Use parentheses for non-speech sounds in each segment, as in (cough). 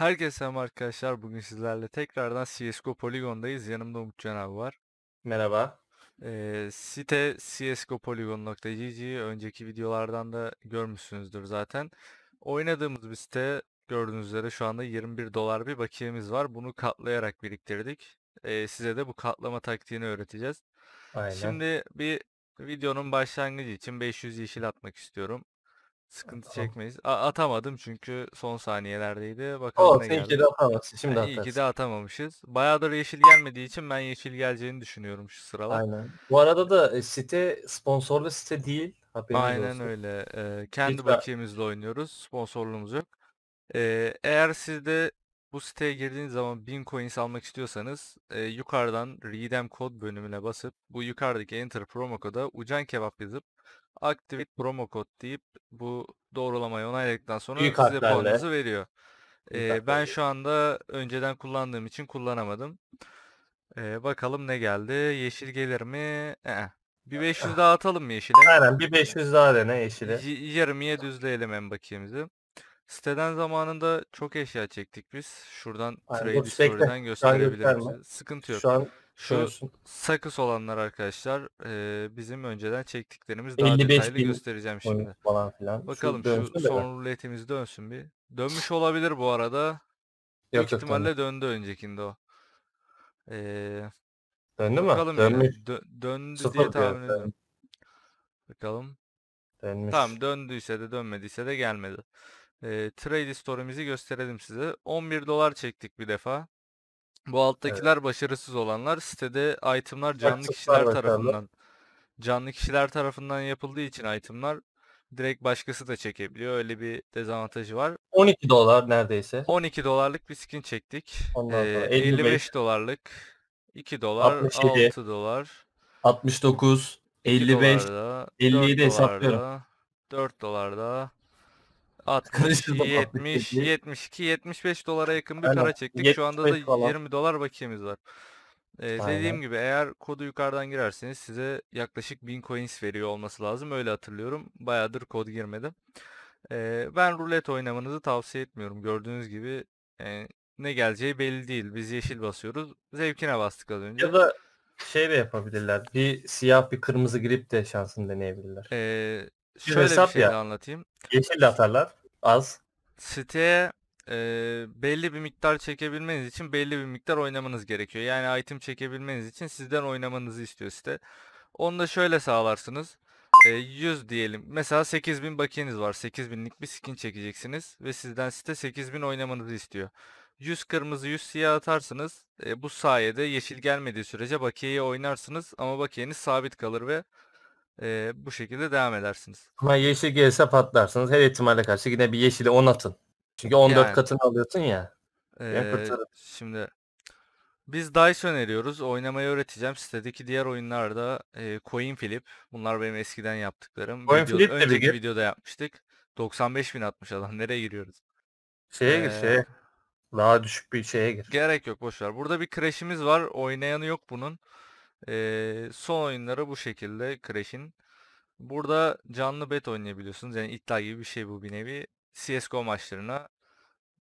Herkese merhaba arkadaşlar. Bugün sizlerle tekrardan CSGO Polygon'dayız. Yanımda Umutcan abi var. Merhaba. Ee, site csgopolygon.gg önceki videolardan da görmüşsünüzdür zaten. Oynadığımız bir site gördüğünüz üzere şu anda 21 dolar bir bakiyemiz var. Bunu katlayarak biriktirdik. Ee, size de bu katlama taktiğini öğreteceğiz. Aynen. Şimdi bir videonun başlangıcı için 500 yeşil atmak istiyorum. Sıkıntı çekmeyiz. A- atamadım çünkü son saniyelerdeydi. Bakalım O ne sen geldi. iki de atamazsın. Şimdi Yani iyi ki de atamamışız. Bayağıdır yeşil gelmediği için ben yeşil geleceğini düşünüyorum şu sıralar. Aynen. Bu arada da e, site sponsorlu site değil. Aynen olsun. öyle. Ee, kendi Lütfen. bakiyemizle oynuyoruz. Sponsorluğumuz yok. Ee, eğer siz de bu siteye girdiğiniz zaman 1000 coins almak istiyorsanız e, yukarıdan Redeem kod bölümüne basıp bu yukarıdaki Enter promo koda Ucan Kebap yazıp Activate promo kod deyip bu doğrulamayı onayladıktan sonra Büyük size puanınızı veriyor. Ee, ben şu anda önceden kullandığım için kullanamadım. Ee, bakalım ne geldi. Yeşil gelir mi? Ee, bir 500 daha atalım mı yeşile? Aynen bir 500 daha dene yeşile? Y- yarımıya düzleyelim en bakiyemizi. Siteden zamanında çok eşya çektik biz. Şuradan trade dur, gösterebiliriz. Sıkıntı yok. Şu an şu sakız olanlar arkadaşlar e, bizim önceden çektiklerimiz daha detaylı göstereceğim şimdi. falan filan. Bakalım dönsün şu de son ruletimiz dönsün bir. Dönmüş olabilir bu arada. Büyük Yok ihtimalle döndü. döndü öncekinde o. Ee, Döndü mü? bakalım yine. Dönmüş. Dö- döndü diye Sıfır diyor. tahmin ediyorum. Bakalım. Dönmüş. Tamam döndüyse de dönmediyse de gelmedi. Ee, trade story'mizi gösterelim size. 11 dolar çektik bir defa. Bu alttakiler evet. başarısız olanlar sitede itemlar canlı Açıklar kişiler başarılı. tarafından canlı kişiler tarafından yapıldığı için itemlar direkt başkası da çekebiliyor. Öyle bir dezavantajı var. 12 dolar neredeyse. 12 dolarlık bir skin çektik. Ondan ee, 55. 55 dolarlık 2 dolar, 67, 6 dolar, 69, 55, dolar 57 hesaplıyorum. 4 dolar da, 60, 70, 72, 75 dolara yakın bir para çektik. Şu anda da 20 dolar bakiyemiz var. Ee, dediğim gibi eğer kodu yukarıdan girerseniz size yaklaşık 1000 coins veriyor olması lazım. Öyle hatırlıyorum. Bayağıdır kod girmedim. Ee, ben rulet oynamanızı tavsiye etmiyorum. Gördüğünüz gibi e, ne geleceği belli değil. Biz yeşil basıyoruz. Zevkine bastık az önce. Ya da şey de yapabilirler. Bir siyah bir kırmızı girip de şansını deneyebilirler. Ee, şöyle hesap bir şey anlatayım. Yeşil atarlar. Az. Siteye e, belli bir miktar çekebilmeniz için belli bir miktar oynamanız gerekiyor. Yani item çekebilmeniz için sizden oynamanızı istiyor site. Onu da şöyle sağlarsınız. E, 100 diyelim. Mesela 8000 bakiyeniz var. 8000'lik bir skin çekeceksiniz ve sizden site 8000 oynamanızı istiyor. 100 kırmızı 100 siyah atarsınız. E, bu sayede yeşil gelmediği sürece bakiyeyi oynarsınız ama bakiyeniz sabit kalır ve e, bu şekilde devam edersiniz. Ama yeşil gelirse patlarsınız. Her ihtimale karşı yine bir yeşili 10 atın. Çünkü 14 yani, katını alıyorsun ya. E, şimdi biz DICE öneriyoruz. Oynamayı öğreteceğim. Sitedeki diğer oyunlarda e, Coin Flip. Bunlar benim eskiden yaptıklarım. Coin Video, Flip önceki de videoda yapmıştık. 95 bin atmış adam. Nereye giriyoruz? Şeye ee, gir şeye. Daha düşük bir şeye gir. Gerek yok boşver. Burada bir crash'imiz var. Oynayanı yok bunun. E, son oyunları bu şekilde Crash'in. Burada canlı bet oynayabiliyorsunuz. Yani iddia gibi bir şey bu bir nevi. CSGO maçlarına.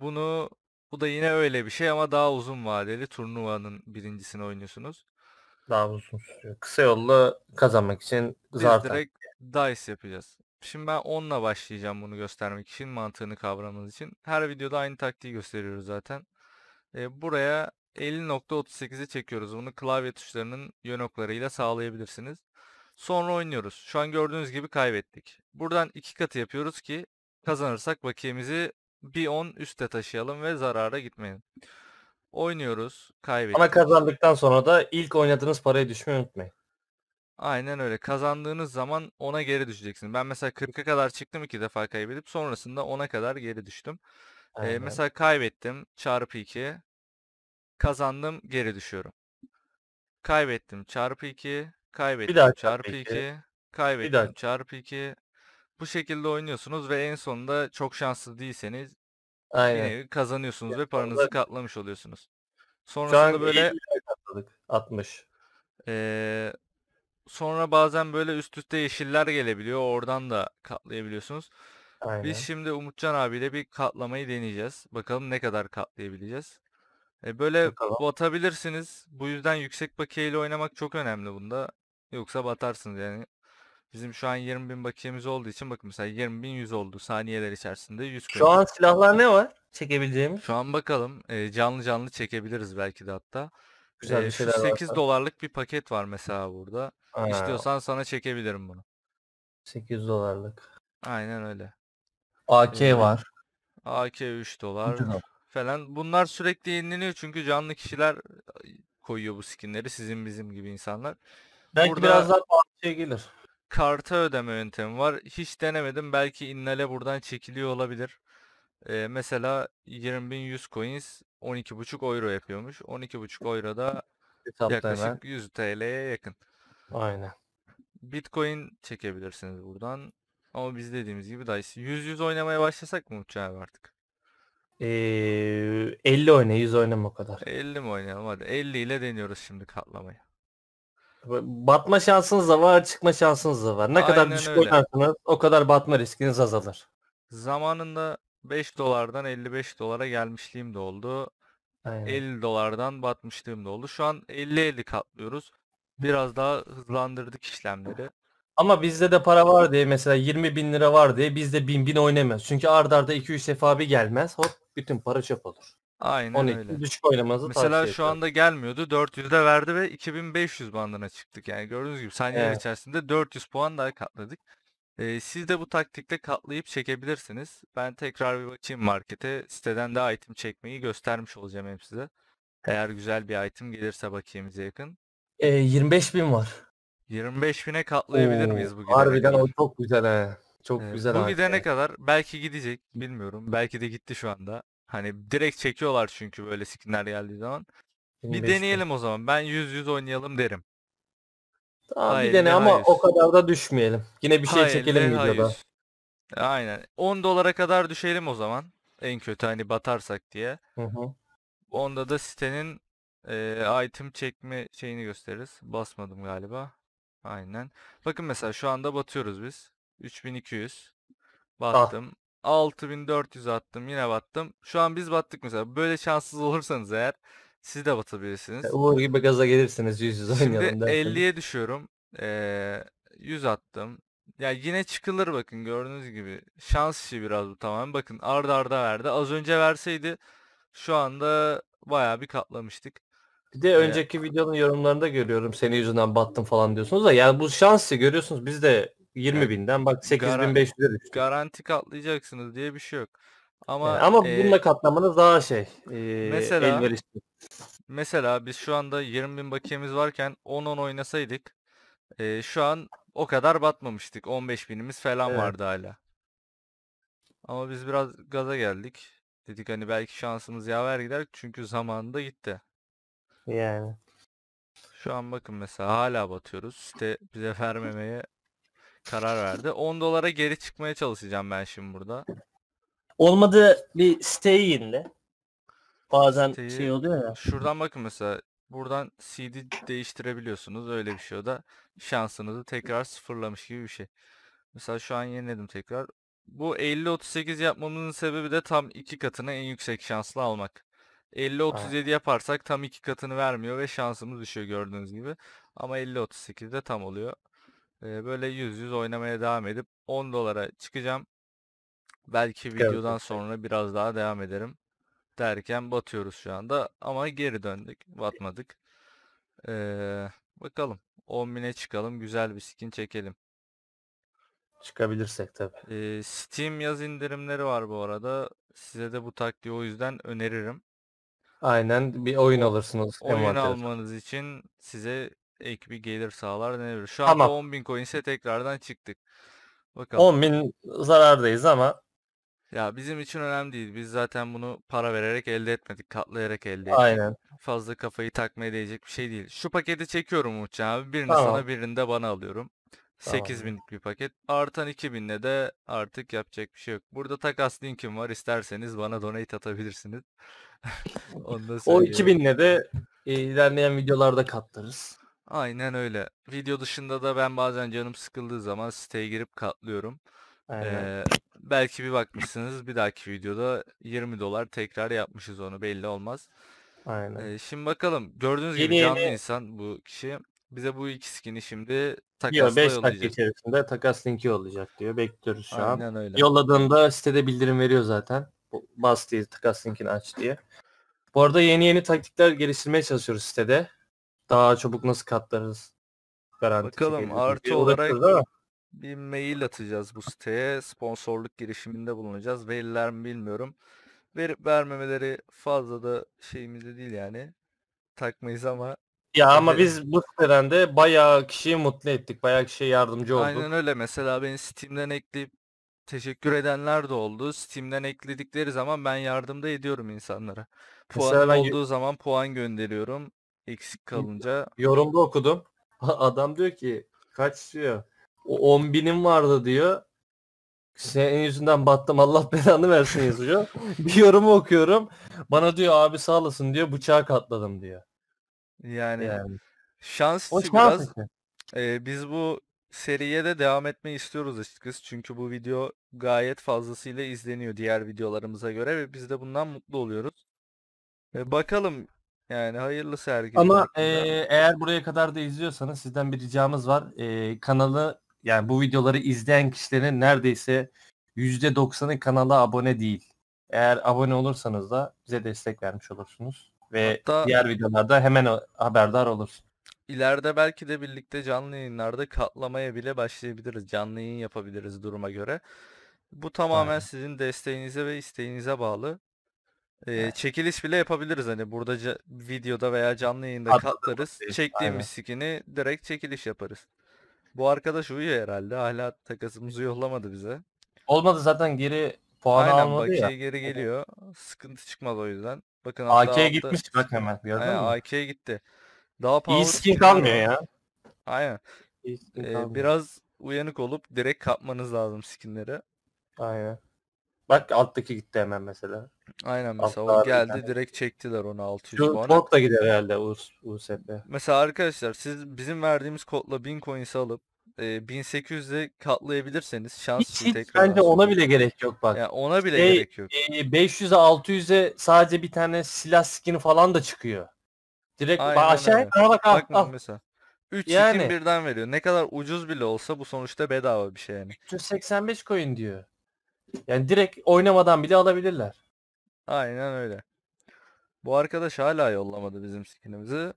Bunu bu da yine öyle bir şey ama daha uzun vadeli turnuvanın birincisini oynuyorsunuz. Daha uzun sürüyor. Kısa yolla kazanmak için Biz zaten. direkt dice yapacağız. Şimdi ben 10'la başlayacağım bunu göstermek için mantığını kavramanız için. Her videoda aynı taktiği gösteriyoruz zaten. E, buraya 50.38'e çekiyoruz. Bunu klavye tuşlarının yön oklarıyla sağlayabilirsiniz. Sonra oynuyoruz. Şu an gördüğünüz gibi kaybettik. Buradan iki katı yapıyoruz ki kazanırsak bakiyemizi bir 10 üste taşıyalım ve zarara gitmeyin. Oynuyoruz. Kaybettik. Ama kazandıktan sonra da ilk oynadığınız parayı düşmeyi unutmayın. Aynen öyle. Kazandığınız zaman ona geri düşeceksin. Ben mesela 40'a kadar çıktım iki defa kaybedip sonrasında ona kadar geri düştüm. Ee, mesela kaybettim çarpı 2. Kazandım geri düşüyorum. Kaybettim çarpı 2. Kaybettim daha çarpı 2. iki. Kaybettim daha. çarpı 2. Bu şekilde oynuyorsunuz ve en sonunda çok şanslı değilseniz Aynen. nevi kazanıyorsunuz ve paranızı onlar- katlamış oluyorsunuz. Şu Sonrasında an böyle iyi katladık. 60. Ee, sonra bazen böyle üst üste yeşiller gelebiliyor. Oradan da katlayabiliyorsunuz. Aynen. Biz şimdi Umutcan abiyle bir katlamayı deneyeceğiz. Bakalım ne kadar katlayabileceğiz. E böyle Bakalım. batabilirsiniz. Bu yüzden yüksek bakiyeyle oynamak çok önemli bunda. Yoksa batarsınız yani. Bizim şu an 20 bin bakiyemiz olduğu için bakın mesela 20 bin 100 oldu saniyeler içerisinde 100 Şu an silahlar ne var çekebileceğimiz? Şu an bakalım e, canlı canlı çekebiliriz belki de hatta. Güzel e, bir şeyler 8 varsa. dolarlık bir paket var mesela burada. Aa. İstiyorsan sana çekebilirim bunu. 800 dolarlık. Aynen öyle. AK var. AK 3 dolar falan. Bunlar sürekli yenileniyor çünkü canlı kişiler koyuyor bu skinleri. Sizin bizim gibi insanlar. Belki Burada biraz daha pahalı şey gelir. Karta ödeme yöntemi var. Hiç denemedim. Belki innale buradan çekiliyor olabilir. Ee, mesela 20.100 coins 12.5 euro yapıyormuş. 12.5 euro da yaklaşık 100 TL'ye yakın. Aynen. Bitcoin çekebilirsiniz buradan. Ama biz dediğimiz gibi DICE 100-100 oynamaya başlasak mı uçağı artık? Ee, 50 oyna 100 oynama o kadar. 50 mi oynayalım hadi. 50 ile deniyoruz şimdi katlamayı. Batma şansınız da var, çıkma şansınız da var. Ne kadar düşük öyle. oynarsanız o kadar batma riskiniz azalır. Zamanında 5 dolardan 55 dolara gelmişliğim de oldu. Aynen. 50 dolardan batmışlığım da oldu. Şu an 50-50 katlıyoruz. Biraz daha hızlandırdık işlemleri. Ama bizde de para var diye mesela 20 bin lira var diye bizde bin bin oynamıyoruz. Çünkü ardarda arda 2-3 sefa bir gelmez. Hop bütün para çöp olur. Aynen 12 öyle. oynamanızı Mesela şu anda gelmiyordu. 400'de verdi ve 2500 bandına çıktık. Yani gördüğünüz gibi saniye Evet. içerisinde 400 puan daha katladık. Ee, siz de bu taktikle katlayıp çekebilirsiniz. Ben tekrar bir bakayım markete. Siteden de item çekmeyi göstermiş olacağım hem size. Eğer güzel bir item gelirse bakayım bize yakın. E, 25 bin var. 25 bin'e katlayabilir miyiz bugün? Harbiden o çok güzel he. Çok Evet. güzel Bu abi. gidene kadar belki gidecek bilmiyorum. Belki de gitti şu anda. Hani direkt çekiyorlar çünkü böyle skinler geldiği zaman. Bir 2500. deneyelim o zaman. Ben 100-100 oynayalım derim. Tamam Hayır, bir dene ama hayır. o kadar da düşmeyelim. Yine bir şey Hayır, çekelim le videoda. hayır. Aynen. 10 dolara kadar düşelim o zaman. En kötü hani batarsak diye. Hı hı. Onda da sitenin e, item çekme şeyini gösteririz. Basmadım galiba. Aynen. Bakın mesela şu anda batıyoruz biz. 3200. Ah. Battım. Ah. 6400 attım yine battım. Şu an biz battık mesela. Böyle şanssız olursanız eğer siz de e, batabilirsiniz. Uğur gibi gaza gelirsiniz yüz yüz Şimdi derseniz. 50'ye düşüyorum. Ee, 100 attım. Ya yine çıkılır bakın gördüğünüz gibi. Şans işi biraz bu tamam. Bakın arda arda verdi. Az önce verseydi şu anda bayağı bir katlamıştık. Bir de önceki evet. videonun yorumlarında görüyorum seni yüzünden battım falan diyorsunuz da yani bu şansı görüyorsunuz biz de 20 yani, binden bak 8500'e düştü. Garanti katlayacaksınız diye bir şey yok. Ama yani, ama e, bununla katlamanız daha şey e, mesela, elverişli. Mesela biz şu anda 20 bin bakiyemiz varken 10-10 oynasaydık e, şu an o kadar batmamıştık. 15 binimiz falan evet. vardı hala. Ama biz biraz gaza geldik. Dedik hani belki şansımız yaver gider çünkü zamanında gitti. Yani. Şu an bakın mesela hala batıyoruz. Site bize vermemeye (laughs) karar verdi. 10 dolara geri çıkmaya çalışacağım ben şimdi burada. Olmadı bir siteyi yenile. Bazen Siteyi- şey oluyor ya. Şuradan bakın mesela. Buradan CD değiştirebiliyorsunuz. Öyle bir şey o da şansınızı tekrar sıfırlamış gibi bir şey. Mesela şu an yeniledim tekrar. Bu 50-38 yapmamızın sebebi de tam iki katını en yüksek şanslı almak. 50-37 yaparsak tam iki katını vermiyor ve şansımız düşüyor gördüğünüz gibi. Ama 50-38 de tam oluyor böyle yüz yüz oynamaya devam edip 10 dolara çıkacağım. Belki videodan sonra biraz daha devam ederim derken batıyoruz şu anda ama geri döndük batmadık. Ee, bakalım 10 bine çıkalım güzel bir skin çekelim. Çıkabilirsek tabi. Ee, Steam yaz indirimleri var bu arada. Size de bu taktiği o yüzden öneririm. Aynen bir oyun alırsınız. Oyun almanız için size ek bir gelir sağlar denebilir. Şu anda Tamam. 10.000 coin ise tekrardan çıktık. Bakalım. 10 bin zarardayız ama Ya bizim için önemli değil. Biz zaten bunu para vererek elde etmedik. Katlayarak elde ettik. aynen. Fazla kafayı takmaya değecek bir şey değil. Şu paketi çekiyorum Uğurcan abi. Birini sana Tamam. birini de bana alıyorum. Tamam. 8000'lik bir paket. Artan 2000'le de artık yapacak bir şey yok. Burada takas linkim var. İsterseniz bana donate atabilirsiniz. (laughs) Onu da O söyleyeyim. 2000'le de e, ilerleyen videolarda katlarız. Aynen öyle. Video dışında da ben bazen canım sıkıldığı zaman siteye girip katlıyorum. Aynen. Ee, belki bir bakmışsınız bir dahaki videoda 20 dolar tekrar yapmışız onu belli olmaz. Aynen. Ee, şimdi bakalım gördüğünüz Yeni gibi canlı yeni- insan bu kişi. Bize bu iki skin'i şimdi Diyor takasla 5 dakika yollayacak. içerisinde takas linki olacak diyor. Bekliyoruz şu an. Aynen öyle. Yolladığında sitede bildirim veriyor zaten. Bas diye takas linkini aç diye. Bu arada yeni yeni taktikler geliştirmeye çalışıyoruz sitede daha çabuk nasıl katlarız? Garanti Bakalım artı olarak bir mail atacağız bu siteye. Sponsorluk girişiminde bulunacağız. Verirler mi bilmiyorum. Verip vermemeleri fazla da şeyimizde değil yani. Takmayız ama ya ama evet. biz bu siteden de bayağı kişiyi mutlu ettik. Bayağı kişiye yardımcı olduk. Aynen öyle. Mesela beni Steam'den ekleyip teşekkür edenler de oldu. Steam'den ekledikleri zaman ben yardımda ediyorum insanlara. Puan Mesela ben... olduğu zaman puan gönderiyorum eksik kalınca. Yorumda okudum. (laughs) Adam diyor ki kaç diyor. O 10 binim vardı diyor. Senin yüzünden battım Allah belanı versin yazıyor. (laughs) bir yorumu okuyorum. Bana diyor abi sağ olasın diyor bıçağa katladım diyor. Yani, yani. şans biraz. E, biz bu seriye de devam etmeyi istiyoruz açıkçası. Çünkü bu video gayet fazlasıyla izleniyor diğer videolarımıza göre ve biz de bundan mutlu oluyoruz. E, bakalım yani hayırlı her Ama e, eğer buraya kadar da izliyorsanız sizden bir ricamız var. E, kanalı yani bu videoları izleyen kişilerin neredeyse %90'ı kanala abone değil. Eğer abone olursanız da bize destek vermiş olursunuz. Ve Hatta... diğer videolarda hemen haberdar olursunuz. İleride belki de birlikte canlı yayınlarda katlamaya bile başlayabiliriz. Canlı yayın yapabiliriz duruma göre. Bu tamamen Aynen. sizin desteğinize ve isteğinize bağlı. Ee, çekiliş bile yapabiliriz hani burada ca- videoda veya canlı yayında Atladım. katlarız. Çektiğimiz Aynen. skin'i direkt çekiliş yaparız. Bu arkadaş uyuyor herhalde. Hala takasımızı yollamadı bize. Olmadı zaten geri puan almadı Baki'ye ya. Şey geri geliyor. Sıkıntı çıkmadı o yüzden. Bakın AK'ye gitmiş bak hemen gördün AK'ye gitti. Daha pahalı. İyi skin kalmıyor ya. Aynen. Ee, biraz uyanık olup direkt kapmanız lazım skinleri. Aynen. Bak alttaki gitti hemen mesela. Aynen mesela Altta o geldi yani. direkt çektiler onu 600 Şu puan. da gider herhalde USP. Mesela arkadaşlar siz bizim verdiğimiz kodla 1000 coins'i alıp e, 1800'e katlayabilirseniz şans hiç, hiç tekrar. bence ona bile gerek yok bak. Yani ona bile Şey, gerek yok. e, 500'e 600'e sadece bir tane silah skin'i falan da çıkıyor. Direkt Aynen aşağı. öyle. bak al, al. mesela 3 Yani. skin birden veriyor. Ne kadar ucuz bile olsa bu sonuçta bedava bir şey yani. 385 coin diyor. Yani direkt oynamadan bile alabilirler. Aynen öyle. Bu arkadaş hala yollamadı bizim skinimizi.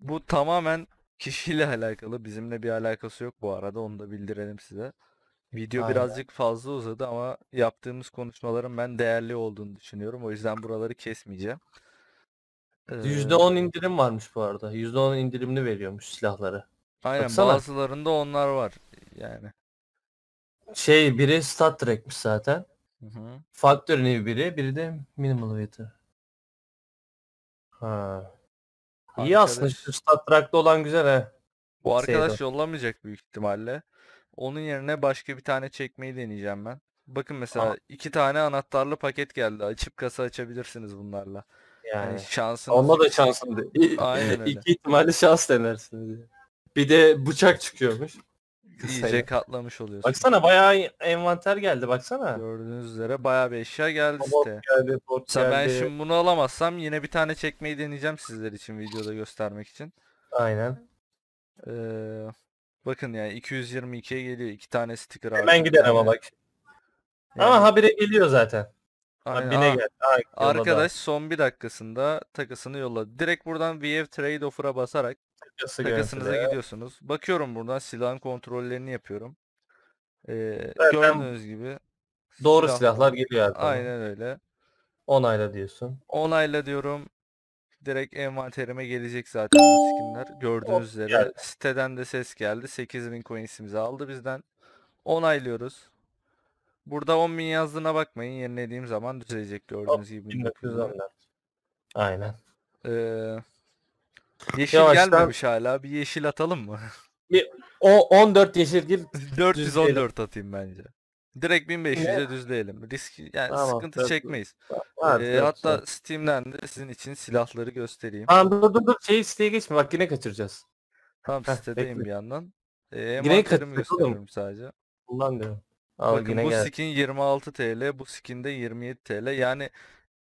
Bu tamamen kişiyle (laughs) alakalı. Bizimle bir alakası yok bu arada. Onu da bildirelim size. Video Aynen. birazcık fazla uzadı ama yaptığımız konuşmaların ben değerli olduğunu düşünüyorum. O yüzden buraları kesmeyeceğim. Ee, %10 indirim varmış bu arada. %10 indirimli veriyormuş silahları. Aynen Baksana. bazılarında onlar var yani. Şey biri Star Trek'miş zaten. Hı hı. Factory'nin biri, biri de Minimal Waiter. Ha. Arkadaş, İyi aslında şu Star Trek'te olan güzel ha. Bu arkadaş Seydo. yollamayacak büyük ihtimalle. Onun yerine başka bir tane çekmeyi deneyeceğim ben. Bakın mesela Aa. iki tane anahtarlı paket geldi. Açıp kasa açabilirsiniz bunlarla. Yani, yani şansınız. Onda da şansın. Aynen (laughs) öyle. İki ihtimalle şans denersiniz. Bir de bıçak çıkıyormuş. İyice katlamış oluyorsun. Baksana bayağı envanter geldi baksana. Gördüğünüz üzere bayağı bir eşya geldi Bot işte. geldi, bot Mesela ben şimdi bunu alamazsam yine bir tane çekmeyi deneyeceğim sizler için videoda göstermek için. Aynen. Ee, bakın yani 222'ye geliyor. iki tane sticker artık. Hemen gider ama Yani- bak. Ama habire geliyor zaten. Aynen. Bine geldi. Arkadaş son bir dakikasında takısını yolladı. Direkt buradan VF Trade Offer'a basarak Takası Takasınıza gönderiyor. gidiyorsunuz. Bakıyorum buradan silahın kontrollerini yapıyorum. Ee, Zaten gördüğünüz gibi doğru silahlar, silahlar geliyor abi. Aynen öyle. Onayla diyorsun. Onayla diyorum. Direkt envanterime gelecek zaten bu skinler. Gördüğünüz üzere siteden de ses geldi. 8000 coins'imizi aldı bizden. Onaylıyoruz. Burada 10.000 yazdığına bakmayın. Yenilediğim zaman düzelecek gördüğünüz gibi. Aynen. Ee, Yeşil Yavaştan- gelmemiş hala. Bir yeşil atalım mı? (laughs) Bir O 14 yeşilgil 414 atayım bence. Direkt 1500'e düzleyelim. Risk yani Tamam, sıkıntı tabii. çekmeyiz. var. Ee, hatta şey. Steam'den de sizin için silahları göstereyim. Tamam dur dur dur şey siteye geçme bak yine kaçıracağız. Tamam sitedeyim bir yandan. Ee, envanterimi gösteriyorum sadece. Bundan Al Bakın bu gel. skin 26 TL, bu skin de 27 TL. Yani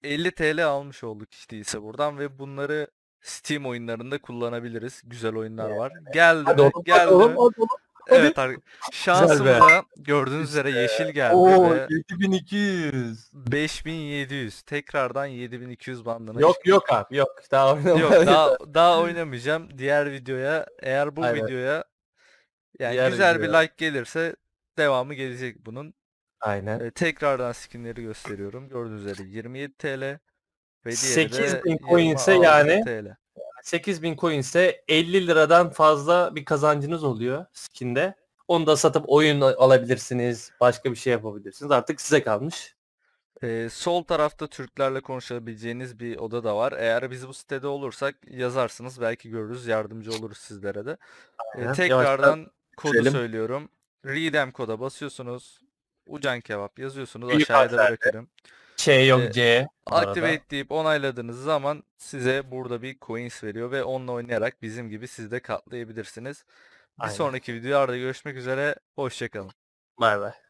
50 TL almış olduk işte ise buradan ve bunları Steam oyunlarında kullanabiliriz. Güzel oyunlar ee, var. Geldi hadi Oğlum, geldi. Hadi oğlum, hadi oğlum. Evet şansımda gördüğünüz üzere yeşil geldi. Oo, 7200. 5700. Tekrardan 7200 bandına. Yok çıkıyor. yok abi yok. Daha Yok daha, (laughs) daha oynamayacağım. Diğer videoya eğer bu Aynen. videoya yani Diğer güzel video. bir like gelirse devamı gelecek bunun. Aynen. Ee, tekrardan skinleri gösteriyorum. Gördüğünüz üzere 27 TL. 8000 coin ise yani TL. 8000 coin ise 50 liradan fazla bir kazancınız oluyor skinde. Onu da satıp oyun alabilirsiniz. Başka bir şey yapabilirsiniz. Artık size kalmış. Ee, sol tarafta Türklerle konuşabileceğiniz bir oda da var. Eğer biz bu sitede olursak yazarsınız. Belki görürüz. Yardımcı oluruz sizlere de. Ee, tekrardan kodu geçelim. söylüyorum. Readem koda basıyorsunuz. Ucan kebap yazıyorsunuz. Aşağıda bırakırım. K şey yok C. Activate arada. deyip onayladığınız zaman size burada bir coins veriyor ve onunla oynayarak bizim gibi siz de katlayabilirsiniz. Bir Aynen. sonraki videoda görüşmek üzere. Hoşçakalın. Bay bay.